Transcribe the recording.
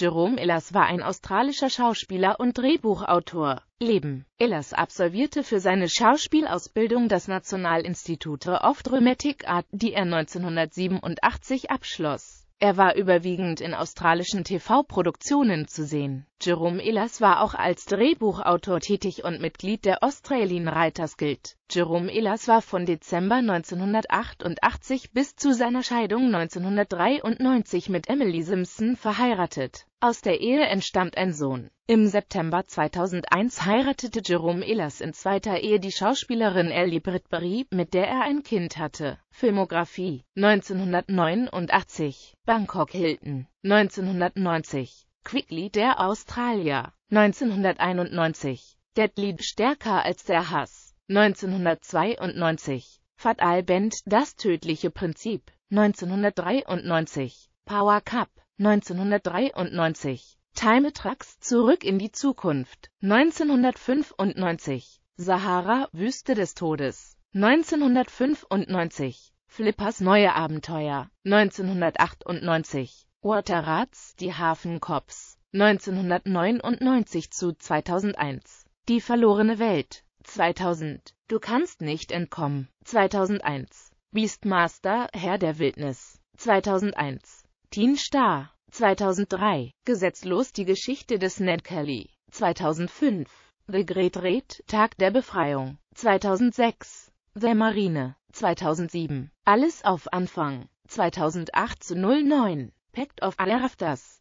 Jerome Ellis war ein australischer Schauspieler und Drehbuchautor. Leben Ellis absolvierte für seine Schauspielausbildung das National Institute of Dramatic Art, die er 1987 abschloss. Er war überwiegend in australischen TV-Produktionen zu sehen. Jerome Ellis war auch als Drehbuchautor tätig und Mitglied der Australian Writers Guild. Jerome Ehlers war von Dezember 1988 bis zu seiner Scheidung 1993 mit Emily Simpson verheiratet. Aus der Ehe entstammt ein Sohn. Im September 2001 heiratete Jerome Ehlers in zweiter Ehe die Schauspielerin Ellie Bradbury, mit der er ein Kind hatte. Filmografie 1989 Bangkok Hilton 1990 Quickly der Australier 1991 Deadly stärker als der Hass 1992, Fatal Band, Das tödliche Prinzip, 1993, Power Cup, 1993, Time Trucks, Zurück in die Zukunft, 1995, Sahara, Wüste des Todes, 1995, Flippers neue Abenteuer, 1998, Water Rats, die Hafencops, 1999 zu 2001, Die verlorene Welt, 2000. Du kannst nicht entkommen. 2001. Beastmaster, Herr der Wildnis. 2001. Teen Star. 2003. Gesetzlos die Geschichte des Ned Kelly. 2005. The Great Red, Tag der Befreiung. 2006. The Marine. 2007. Alles auf Anfang. 2008 zu 09. Pact of Alafters.